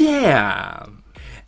Yeah.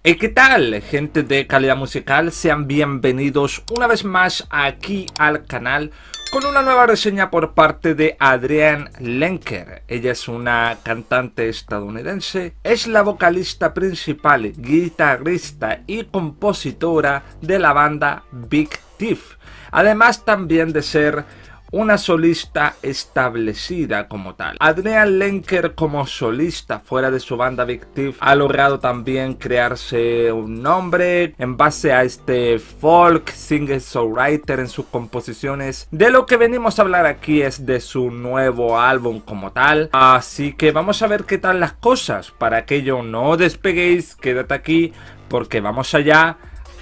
Eh, ¿Y qué tal, gente de calidad musical? Sean bienvenidos una vez más aquí al canal con una nueva reseña por parte de Adrienne Lenker. Ella es una cantante estadounidense, es la vocalista principal, guitarrista y compositora de la banda Big Thief, además también de ser una solista establecida como tal. Adrian Lenker como solista fuera de su banda Victive ha logrado también crearse un nombre en base a este folk singer-songwriter en sus composiciones. De lo que venimos a hablar aquí es de su nuevo álbum como tal. Así que vamos a ver qué tal las cosas. Para que yo no despeguéis, quédate aquí porque vamos allá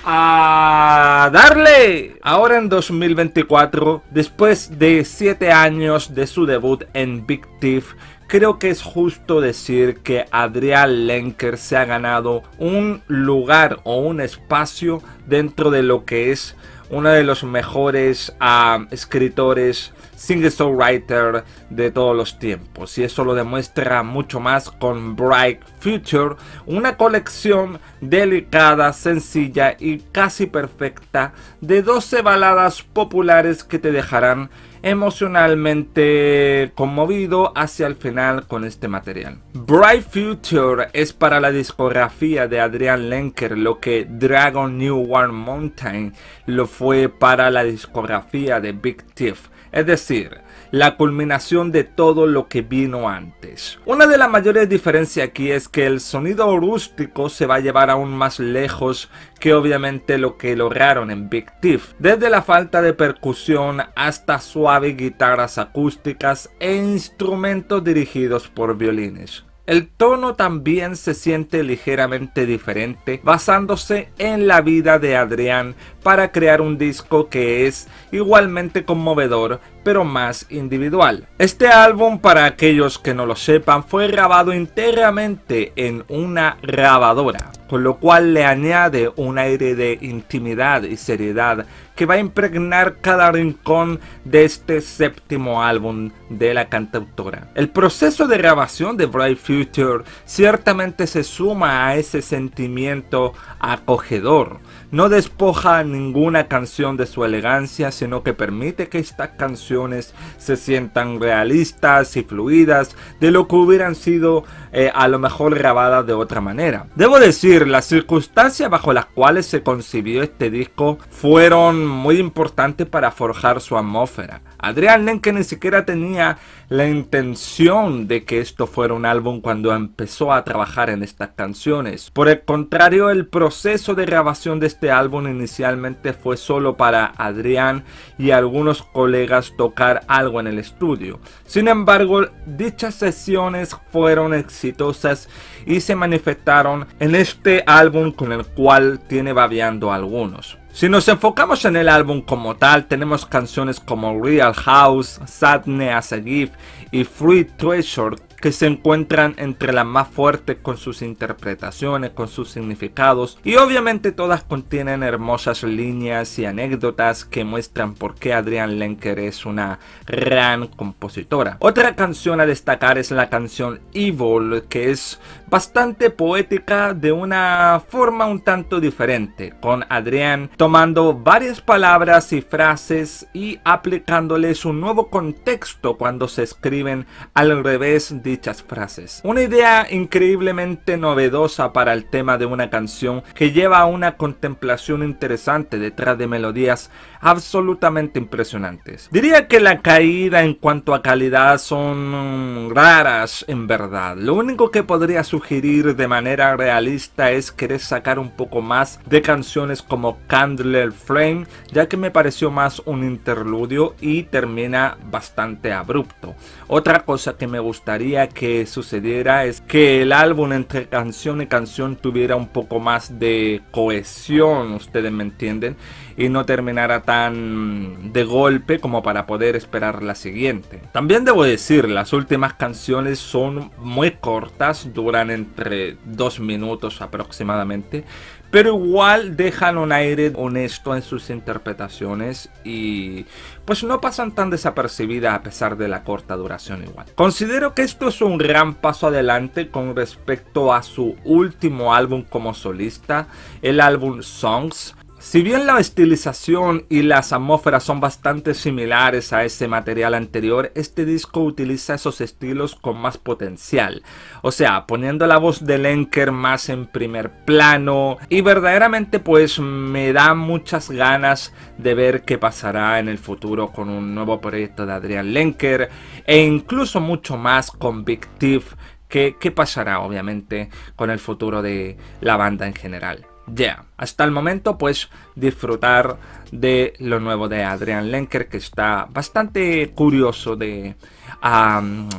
a darle. Ahora en 2024, después de 7 años de su debut en Big Thief, creo que es justo decir que Adrián Lenker se ha ganado un lugar o un espacio dentro de lo que es uno de los mejores ah, escritores, singer-songwriter de todos los tiempos. Y eso lo demuestra mucho más con Bright Future, una colección delicada, sencilla y casi perfecta de 12 baladas populares que te dejarán emocionalmente conmovido hacia el final con este material. Bright Future es para la discografía de Adrian Lenker lo que Dragon New world Mountain lo fue para la discografía de Big Thief, es decir, la culminación de todo lo que vino antes. Una de las mayores diferencias aquí es que el sonido rústico se va a llevar aún más lejos que obviamente lo que lograron en Big Thief, desde la falta de percusión hasta suaves guitarras acústicas e instrumentos dirigidos por violines. El tono también se siente ligeramente diferente basándose en la vida de Adrián para crear un disco que es igualmente conmovedor pero más individual. Este álbum, para aquellos que no lo sepan, fue grabado enteramente en una grabadora, con lo cual le añade un aire de intimidad y seriedad que va a impregnar cada rincón de este séptimo álbum de la cantautora. El proceso de grabación de Bright Future ciertamente se suma a ese sentimiento acogedor no despoja ninguna canción de su elegancia, sino que permite que estas canciones se sientan realistas y fluidas de lo que hubieran sido eh, a lo mejor grabadas de otra manera. Debo decir, las circunstancias bajo las cuales se concibió este disco fueron muy importantes para forjar su atmósfera. Adrián Lenke ni siquiera tenía la intención de que esto fuera un álbum cuando empezó a trabajar en estas canciones. Por el contrario, el proceso de grabación de este este álbum inicialmente fue solo para Adrián y algunos colegas tocar algo en el estudio. Sin embargo, dichas sesiones fueron exitosas y se manifestaron en este álbum con el cual tiene babeando algunos. Si nos enfocamos en el álbum como tal, tenemos canciones como Real House, Sadness as a Gift y Free Treasure que se encuentran entre las más fuertes con sus interpretaciones, con sus significados y obviamente todas contienen hermosas líneas y anécdotas que muestran por qué Adrián Lenker es una gran compositora. Otra canción a destacar es la canción Evil que es bastante poética de una forma un tanto diferente con Adrián tomando varias palabras y frases y aplicándoles un nuevo contexto cuando se escriben al revés dichas frases. Una idea increíblemente novedosa para el tema de una canción que lleva a una contemplación interesante detrás de melodías absolutamente impresionantes. Diría que la caída en cuanto a calidad son raras en verdad. Lo único que podría sugerir de manera realista es querer sacar un poco más de canciones como Candler Flame, ya que me pareció más un interludio y termina bastante abrupto. Otra cosa que me gustaría que sucediera es que el álbum entre canción y canción tuviera un poco más de cohesión, ustedes me entienden, y no terminara tan de golpe como para poder esperar la siguiente. También debo decir, las últimas canciones son muy cortas, duran entre dos minutos aproximadamente, pero igual dejan un aire honesto en sus interpretaciones y pues no pasan tan desapercibidas a pesar de la corta duración igual. Considero que esto es un gran paso adelante con respecto a su último álbum como solista, el álbum Songs, si bien la estilización y las atmósferas son bastante similares a ese material anterior, este disco utiliza esos estilos con más potencial. O sea, poniendo la voz de Lenker más en primer plano y verdaderamente pues me da muchas ganas de ver qué pasará en el futuro con un nuevo proyecto de Adrian Lenker e incluso mucho más con que qué pasará obviamente con el futuro de la banda en general? ya, hasta el momento pues disfrutar de lo nuevo de Adrian Lenker que está bastante curioso de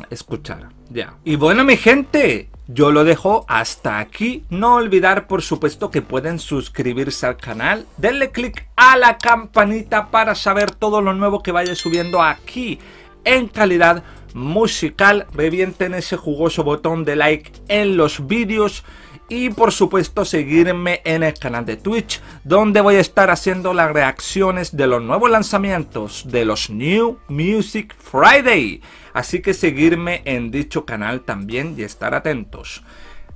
escuchar. Ya. Y bueno mi gente, yo lo dejo hasta aquí. No olvidar, por supuesto, que pueden suscribirse al canal. Denle click a la campanita para saber todo lo nuevo que vaya subiendo aquí en calidad musical. Revienten ese jugoso botón de like en los vídeos y por supuesto seguirme en el canal de Twitch donde voy a estar haciendo las reacciones de los nuevos lanzamientos de los New Music Friday. Así que seguirme en dicho canal también y estar atentos.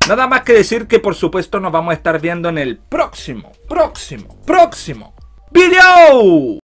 Nada más que decir que por supuesto nos vamos a estar viendo en el próximo, próximo, próximo video.